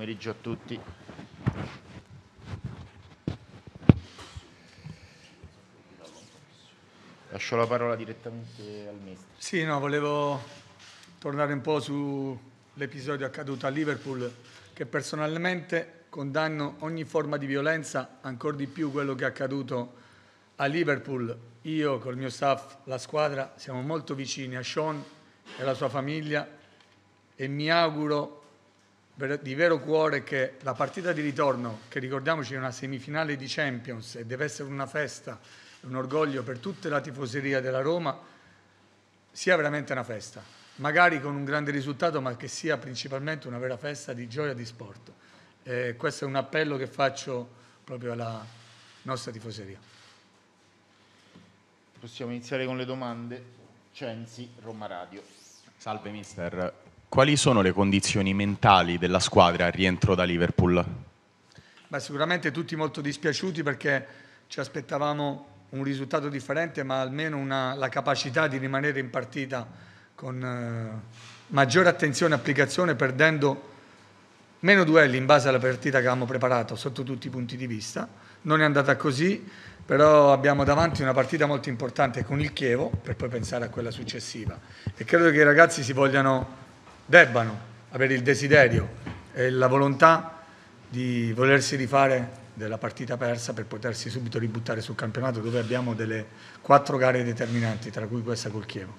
pomeriggio a tutti. Lascio la parola direttamente al mister. Sì, no, volevo tornare un po' sull'episodio accaduto a Liverpool che personalmente condanno ogni forma di violenza, ancora di più quello che è accaduto a Liverpool. Io col mio staff, la squadra, siamo molto vicini a Sean e alla sua famiglia e mi auguro di vero cuore che la partita di ritorno, che ricordiamoci è una semifinale di Champions e deve essere una festa, un orgoglio per tutta la tifoseria della Roma, sia veramente una festa, magari con un grande risultato, ma che sia principalmente una vera festa di gioia di sport. Eh, questo è un appello che faccio proprio alla nostra tifoseria. Possiamo iniziare con le domande. Censi, Roma Radio. Salve mister, quali sono le condizioni mentali della squadra al rientro da Liverpool? Beh, sicuramente tutti molto dispiaciuti perché ci aspettavamo un risultato differente, ma almeno una, la capacità di rimanere in partita con eh, maggiore attenzione e applicazione, perdendo meno duelli in base alla partita che avevamo preparato sotto tutti i punti di vista. Non è andata così, però abbiamo davanti una partita molto importante con il Chievo per poi pensare a quella successiva e credo che i ragazzi si vogliano debbano avere il desiderio e la volontà di volersi rifare della partita persa per potersi subito ributtare sul campionato dove abbiamo delle quattro gare determinanti, tra cui questa col Chievo.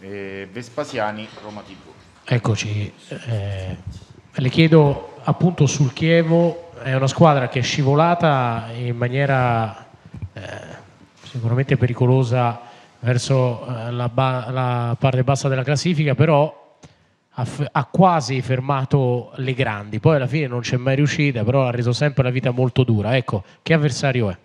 Eh, Vespasiani, Roma TV. Eccoci, eh, le chiedo appunto sul Chievo, è una squadra che è scivolata in maniera eh, sicuramente pericolosa verso eh, la, ba- la parte bassa della classifica, però ha, f- ha, quasi fermato le grandi, poi alla fine non c'è mai riuscita, però ha reso sempre la vita molto dura. Ecco, che avversario è?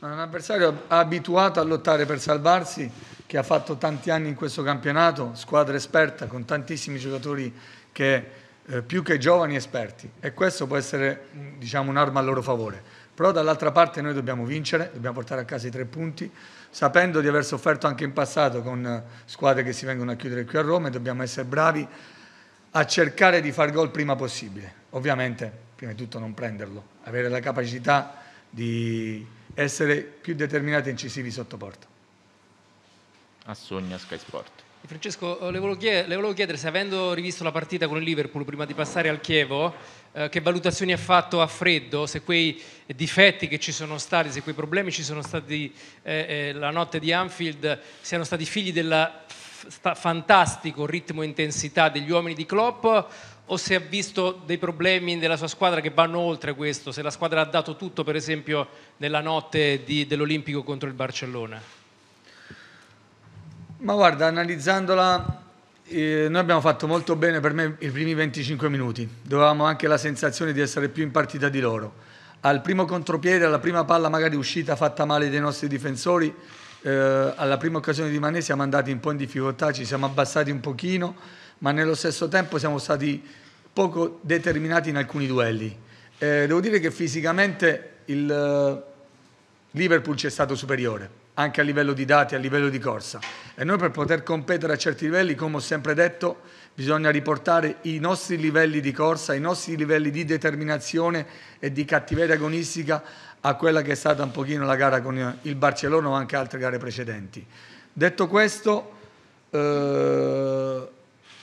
Un avversario abituato a lottare per salvarsi, che ha fatto tanti anni in questo campionato, squadra esperta con tantissimi giocatori che, eh, più che giovani esperti e questo può essere diciamo, un'arma a loro favore. Però dall'altra parte noi dobbiamo vincere, dobbiamo portare a casa i tre punti, sapendo di aver sofferto anche in passato con eh, squadre che si vengono a chiudere qui a Roma e dobbiamo essere bravi a cercare di far gol prima possibile. Ovviamente, prima di tutto non prenderlo, avere la capacità di essere più determinati e incisivi sotto porta. sogna Sky Sport. Francesco, eh, le volevo, chiedere, le volevo, chiedere, se avendo rivisto la partita con il Liverpool prima di passare al Chievo, eh, che valutazioni ha fatto a freddo, se quei difetti che ci sono stati, se quei problemi ci sono stati eh, eh, la notte di Anfield siano stati figli del fantastico ritmo e intensità degli uomini di Klopp o se ha visto dei problemi della sua squadra che vanno oltre questo, se la squadra ha dato tutto per esempio nella notte di, dell'Olimpico contro il Barcellona. Ma guarda, analizzandola, eh, noi abbiamo fatto molto bene per me i primi 25 minuti, dovevamo anche la sensazione di essere più in partita di loro. Al primo contropiede, alla prima palla magari uscita fatta male dai nostri difensori, eh, alla prima occasione di Manè siamo andati un po' in difficoltà, ci siamo abbassati un pochino, ma nello stesso tempo siamo stati poco determinati in alcuni duelli. Eh, devo dire che fisicamente il eh, Liverpool ci è stato superiore anche a livello di dati, a livello di corsa. E noi per poter competere a certi livelli, come ho sempre detto, bisogna riportare i nostri livelli di corsa, i nostri livelli di determinazione e di cattiveria agonistica a quella che è stata un pochino la gara con il Barcellona o anche altre gare precedenti. Detto questo, eh,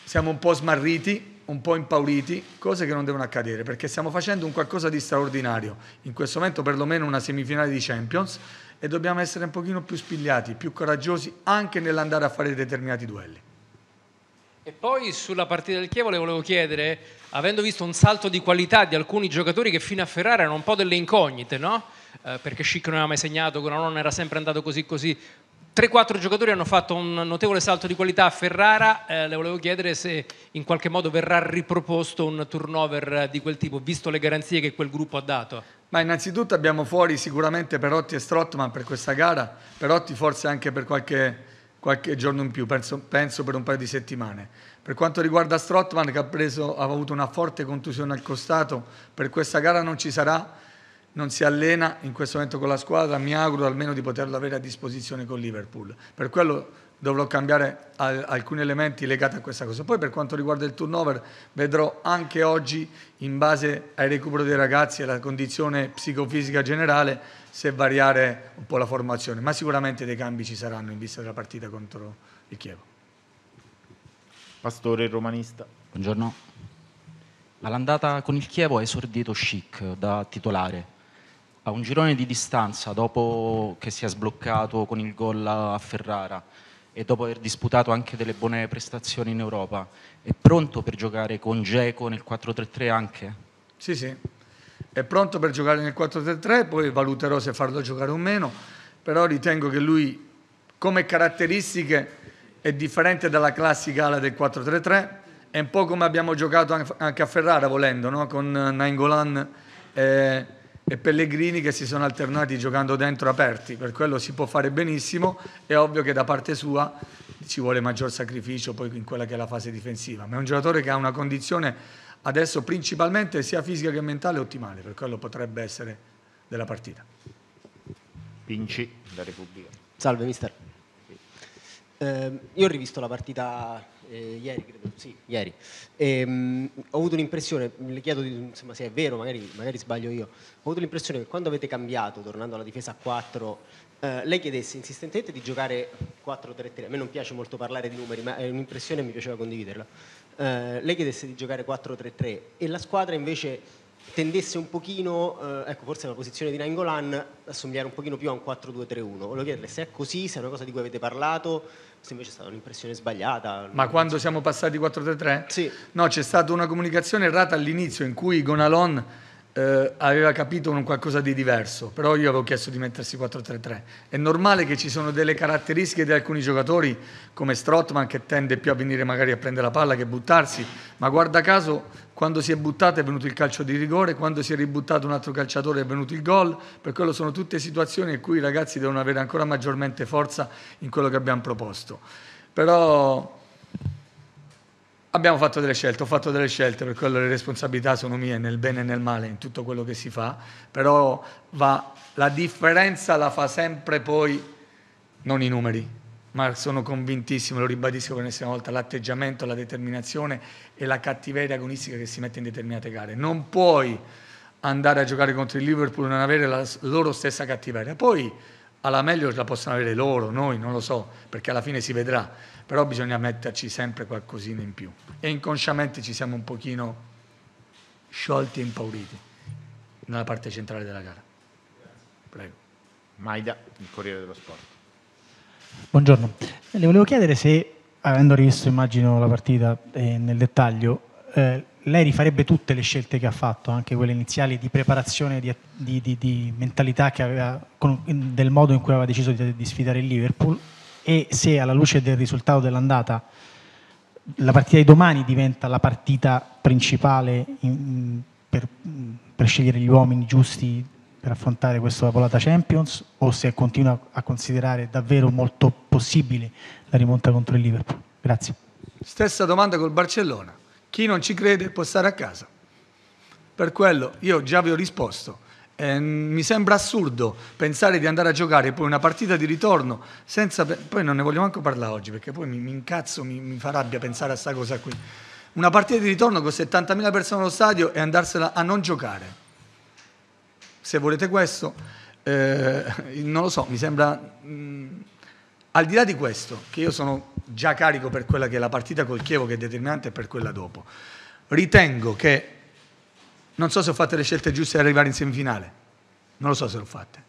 siamo un po' smarriti, un po' impauriti, cose che non devono accadere perché stiamo facendo un qualcosa di straordinario, in questo momento perlomeno una semifinale di Champions, e dobbiamo essere un pochino più spigliati, più coraggiosi anche nell'andare a fare determinati duelli. E poi sulla partita del Chievo le volevo chiedere, avendo visto un salto di qualità di alcuni giocatori che fino a Ferrara erano un po' delle incognite, no? Eh, perché Schick non aveva mai segnato, con Gronon era sempre andato così così. 3-4 giocatori hanno fatto un notevole salto di qualità a Ferrara, eh, le volevo chiedere se in qualche modo verrà riproposto un turnover eh, di quel tipo, visto le garanzie che quel gruppo ha dato. Ma innanzitutto abbiamo fuori sicuramente Perotti e Strottman per questa gara, Perotti forse anche per qualche, qualche giorno in più, penso, penso, per un paio di settimane. Per quanto riguarda Strottman che ha, preso, ha avuto una forte contusione al costato, per questa gara non ci sarà, non si allena in questo momento con la squadra, mi auguro almeno di poterlo avere a disposizione con Liverpool. Per quello dovrò cambiare alcuni elementi legati a questa cosa. Poi per quanto riguarda il turnover vedrò anche oggi in base al recupero dei ragazzi e alla condizione psicofisica generale se variare un po' la formazione, ma sicuramente dei cambi ci saranno in vista della partita contro il Chievo. Pastore romanista. Buongiorno. All'andata con il Chievo ha esordito Chic da titolare a un girone di distanza dopo che si è sbloccato con il gol a Ferrara e dopo aver disputato anche delle buone prestazioni in Europa, è pronto per giocare con Geco nel 4-3-3 anche? Sì, sì, è pronto per giocare nel 4-3-3, poi valuterò se farlo giocare o meno, però ritengo che lui come caratteristiche è differente dalla classica ala del 4-3-3, è un po' come abbiamo giocato anche a Ferrara volendo, no? con Nainggolan. Eh, e Pellegrini che si sono alternati giocando dentro aperti, per quello si può fare benissimo, è ovvio che da parte sua ci vuole maggior sacrificio poi in quella che è la fase difensiva, ma è un giocatore che ha una condizione adesso principalmente sia fisica che mentale ottimale, per quello potrebbe essere della partita. Vinci da Repubblica. Salve mister. Eh, io ho rivisto la partita eh, ieri credo, sì, ieri, ehm, ho avuto l'impressione, le chiedo di, insomma, se è vero, magari, magari, sbaglio io, ho avuto l'impressione che quando avete cambiato, tornando alla difesa a 4, eh, lei chiedesse insistentemente di giocare 4-3-3, a me non piace molto parlare di numeri, ma è un'impressione e mi piaceva condividerla, eh, lei chiedesse di giocare 4-3-3 e la squadra invece tendesse un pochino, eh, ecco forse la posizione di Nangolan assomigliare un pochino più a un 4-2-3-1. Volevo chiederle se è così, se è una cosa di cui avete parlato, se invece è stata un'impressione sbagliata. Ma quando so. siamo passati 4-3-3? Sì. No, c'è stata una comunicazione errata all'inizio in cui Gonalon eh, aveva capito un qualcosa di diverso, però io avevo chiesto di mettersi 4-3-3. È normale che ci sono delle caratteristiche di alcuni giocatori come Strottman che tende più a venire magari a prendere la palla che buttarsi, ma guarda caso quando si è buttato è venuto il calcio di rigore, quando si è ributtato un altro calciatore è venuto il gol, per quello sono tutte situazioni in cui i ragazzi devono avere ancora maggiormente forza in quello che abbiamo proposto. Però abbiamo fatto delle scelte, ho fatto delle scelte, per quello le responsabilità sono mie nel bene e nel male, in tutto quello che si fa, però va, la differenza la fa sempre poi non i numeri, ma sono convintissimo, lo ribadisco per l'ennesima volta, l'atteggiamento, la determinazione e la cattiveria agonistica che si mette in determinate gare. Non puoi andare a giocare contro il Liverpool e non avere la loro stessa cattiveria. Poi alla meglio la possono avere loro, noi non lo so, perché alla fine si vedrà, però bisogna metterci sempre qualcosina in più. E inconsciamente ci siamo un pochino sciolti e impauriti nella parte centrale della gara. Prego. Maida, il Corriere dello Sport. Buongiorno, le volevo chiedere se, avendo rivisto immagino la partita eh, nel dettaglio, eh, lei rifarebbe tutte le scelte che ha fatto, anche quelle iniziali di preparazione, di, di, di, di mentalità aveva, con, del modo in cui aveva deciso di, sfidare il Liverpool e se alla luce del risultato dell'andata la partita di domani diventa la partita principale in, in, per, per scegliere gli uomini giusti per affrontare questa Papolata Champions o se continua a considerare davvero molto possibile la rimonta contro il Liverpool? Grazie. Stessa domanda col Barcellona. Chi non ci crede può stare a casa. Per quello io già vi ho risposto. Eh, mi sembra assurdo pensare di andare a giocare poi una partita di ritorno senza... Poi non ne voglio manco parlare oggi perché poi mi, mi incazzo, mi, mi fa rabbia pensare a questa cosa qui. Una partita di ritorno con 70.000 persone allo stadio e andarsela a non giocare se volete questo, eh, non lo so, mi sembra... Mh, mm, al di là di questo, che io sono già carico per quella che è la partita col Chievo che è determinante per quella dopo, ritengo che non so se ho fatto le scelte giuste ad arrivare in semifinale, non lo so se l'ho fatte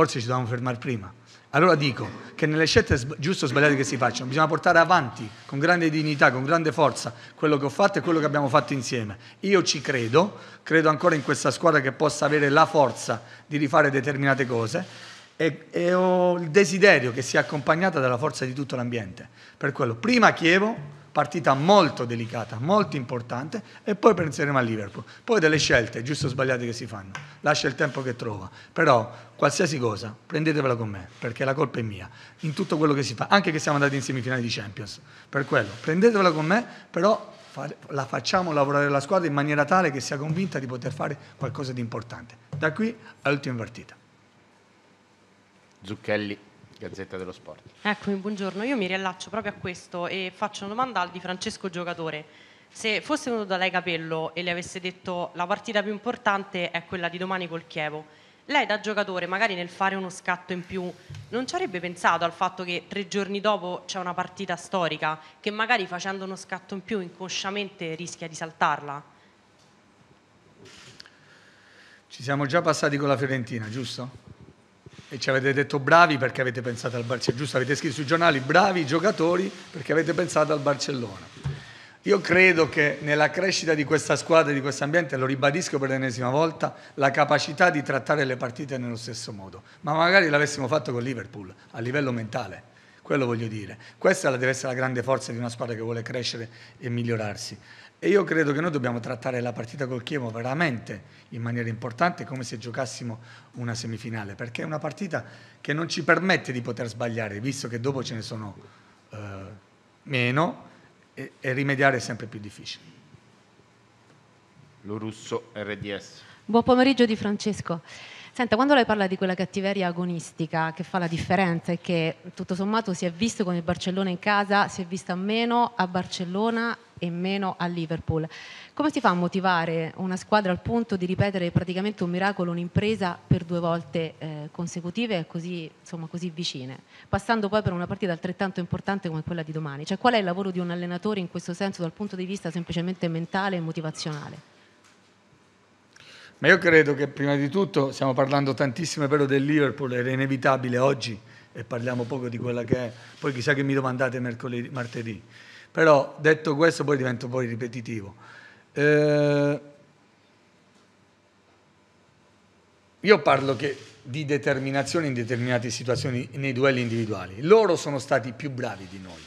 forse ci dovevamo fermare prima. Allora dico che nelle scelte giuste o sbagliate che si facciano bisogna portare avanti con grande dignità, con grande forza quello che ho fatto e quello che abbiamo fatto insieme. Io ci credo, credo ancora in questa squadra che possa avere la forza di rifare determinate cose e, e ho il desiderio che sia accompagnata dalla forza di tutto l'ambiente. Per quello, prima Chievo, partita molto delicata, molto importante, e poi penseremo a Liverpool. Poi delle scelte, giusto o sbagliate, che si fanno. Lascia il tempo che trova. Però qualsiasi cosa, prendetevela con me, perché la colpa è mia, in tutto quello che si fa, anche che siamo andati in semifinale di Champions. Per quello, prendetevela con me, però la facciamo lavorare la squadra in maniera tale che sia convinta di poter fare qualcosa di importante. Da qui all'ultima partita. Zucchelli. Gazzetta dello Sport. Eccomi, buongiorno. Io mi riallaccio proprio a questo e faccio una domanda al di Francesco Giocatore. Se fosse venuto da lei Capello e le avesse detto la partita più importante è quella di domani col Chievo, lei da giocatore, magari nel fare uno scatto in più, non ci avrebbe pensato al fatto che tre giorni dopo c'è una partita storica che magari facendo uno scatto in più inconsciamente rischia di saltarla? Ci siamo già passati con la Fiorentina, giusto? e ci avete detto bravi perché avete pensato al Barcellona, giusto? Avete scritto sui giornali bravi giocatori perché avete pensato al Barcellona. Io credo che nella crescita di questa squadra e di questo ambiente, lo ribadisco per l'ennesima volta, la capacità di trattare le partite nello stesso modo, ma magari l'avessimo fatto con Liverpool a livello mentale quello voglio dire. Questa deve essere la grande forza di una squadra che vuole crescere e migliorarsi. E io credo che noi dobbiamo trattare la partita col Chievo veramente in maniera importante, come se giocassimo una semifinale, perché è una partita che non ci permette di poter sbagliare, visto che dopo ce ne sono eh, meno e, e rimediare è sempre più difficile. Lo russo RDS. Buon pomeriggio di Francesco. Senta, quando lei parla di quella cattiveria agonistica che fa la differenza e che tutto sommato si è visto con il Barcellona in casa, si è vista meno a Barcellona e meno a Liverpool, come si fa a motivare una squadra al punto di ripetere praticamente un miracolo, un'impresa per due volte eh, consecutive e così, così vicine, passando poi per una partita altrettanto importante come quella di domani? Cioè, qual è il lavoro di un allenatore in questo senso dal punto di vista semplicemente mentale e motivazionale? Ma io credo che prima di tutto stiamo parlando tantissimo, è vero, del Liverpool, era inevitabile oggi e parliamo poco di quella che è, poi chissà che mi domandate mercoledì, martedì. Però detto questo poi divento poi ripetitivo. Eh, io parlo che di determinazione in determinate situazioni nei duelli individuali. Loro sono stati più bravi di noi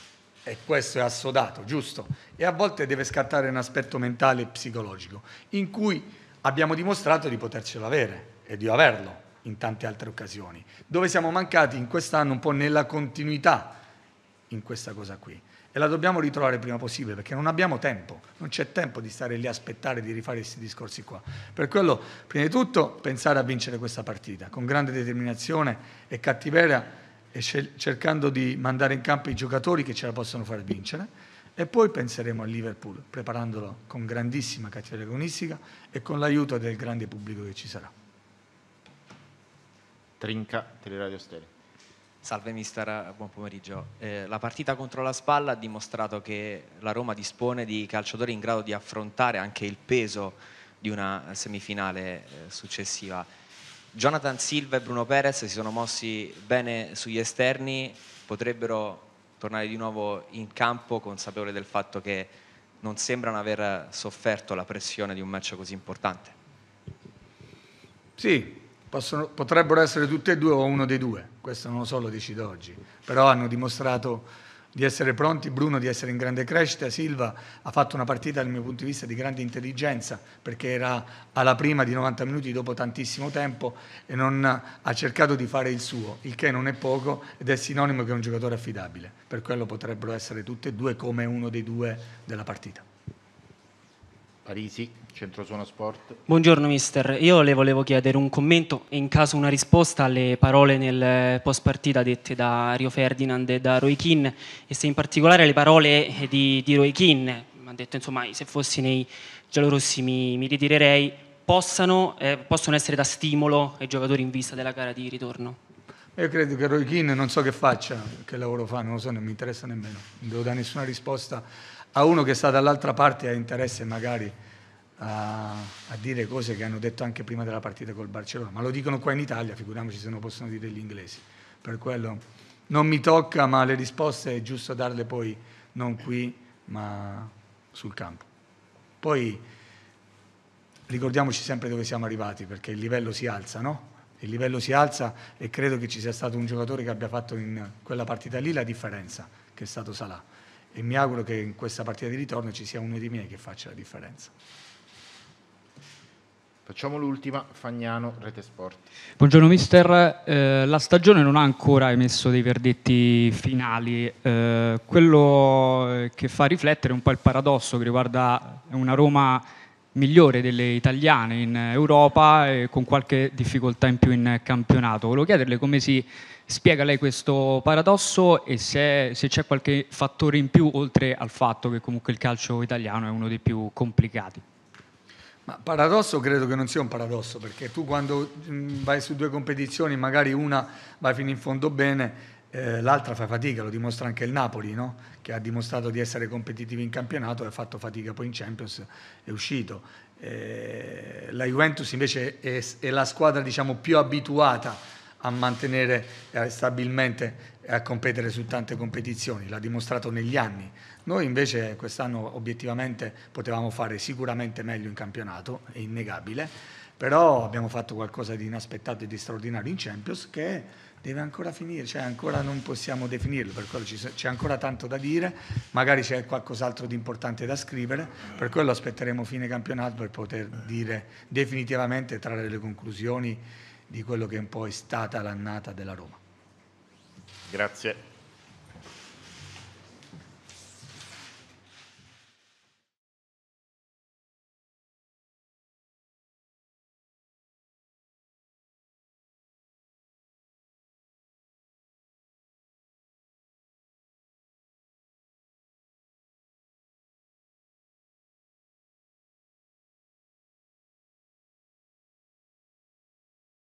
e questo è assodato, giusto? E a volte deve scattare un aspetto mentale e psicologico in cui abbiamo dimostrato di potercelo avere e di averlo in tante altre occasioni, dove siamo mancati in quest'anno un po' nella continuità in questa cosa qui. E la dobbiamo ritrovare prima possibile perché non abbiamo tempo, non c'è tempo di stare lì a aspettare di rifare questi discorsi qua. Per quello, prima di tutto, pensare a vincere questa partita con grande determinazione e cattiveria e cercando di mandare in campo i giocatori che ce la possono far vincere e poi penseremo a Liverpool preparandolo con grandissima cattiveria agonistica e con l'aiuto del grande pubblico che ci sarà. Trinca, Teleradio Stereo. Salve mister, eh, buon pomeriggio. Eh, la partita contro la Spalla ha dimostrato che la Roma dispone di calciatori in grado di affrontare anche il peso di una semifinale eh, successiva. Jonathan Silva e Bruno Perez si sono mossi bene sugli esterni, potrebbero tornare di nuovo in campo consapevole del fatto che non sembrano aver sofferto la pressione di un match così importante. Sì, possono, potrebbero essere tutte e due o uno dei due, questo non lo so, lo decido oggi, però hanno dimostrato di essere pronti, Bruno di essere in grande crescita, Silva ha fatto una partita dal mio punto di vista di grande intelligenza perché era alla prima di 90 minuti dopo tantissimo tempo e non ha cercato di fare il suo, il che non è poco ed è sinonimo che è un giocatore affidabile, per quello potrebbero essere tutti e due come uno dei due della partita. Parisi, Centrosuono Sport. Buongiorno mister, io le volevo chiedere un commento e in caso una risposta alle parole nel post partita dette da Rio Ferdinand e da Roy Keane e se in particolare le parole di, di Roy Keane, ha detto insomma se fossi nei giallorossi mi, mi ritirerei, possano, eh, possono essere da stimolo ai giocatori in vista della gara di ritorno? Io credo che Roy Keane non so che faccia, che lavoro fa, non lo so, non mi interessa nemmeno, non devo dare nessuna risposta a uno che sta dall'altra parte e ha interesse magari a, a, dire cose che hanno detto anche prima della partita col Barcellona, ma lo dicono qua in Italia, figuriamoci se non possono dire gli inglesi. Per quello non mi tocca, ma le risposte è giusto darle poi non qui, ma sul campo. Poi ricordiamoci sempre dove siamo arrivati, perché il livello si alza, no? Il livello si alza e credo che ci sia stato un giocatore che abbia fatto in quella partita lì la differenza, che è stato Salah e mi auguro che in questa partita di ritorno ci sia uno di miei che faccia la differenza. Facciamo l'ultima, Fagnano, Rete Sport. Buongiorno mister, eh, la stagione non ha ancora emesso dei verdetti finali, eh, quello che fa riflettere è un po' il paradosso che riguarda una Roma migliore delle italiane in Europa e con qualche difficoltà in più in campionato. Volevo chiederle come si spiega lei questo paradosso e se, se c'è qualche fattore in più oltre al fatto che comunque il calcio italiano è uno dei più complicati. Ma paradosso credo che non sia un paradosso, perché tu quando vai su due competizioni, magari una vai fino in fondo bene, eh, l'altra fa fatica, lo dimostra anche il Napoli, no? che ha dimostrato di essere competitivo in campionato e ha fatto fatica poi in Champions, è uscito. Eh, la Juventus invece è, è la squadra diciamo, più abituata a mantenere eh, stabilmente e a competere su tante competizioni, l'ha dimostrato negli anni. Noi invece quest'anno obiettivamente potevamo fare sicuramente meglio in campionato, è innegabile, però abbiamo fatto qualcosa di inaspettato e di straordinario in Champions che deve ancora finire, cioè ancora non possiamo definirlo, per quello c'è ancora tanto da dire, magari c'è qualcos'altro di importante da scrivere, per quello aspetteremo fine campionato per poter dire definitivamente, trarre le conclusioni di quello che un po' è stata l'annata della Roma. Grazie.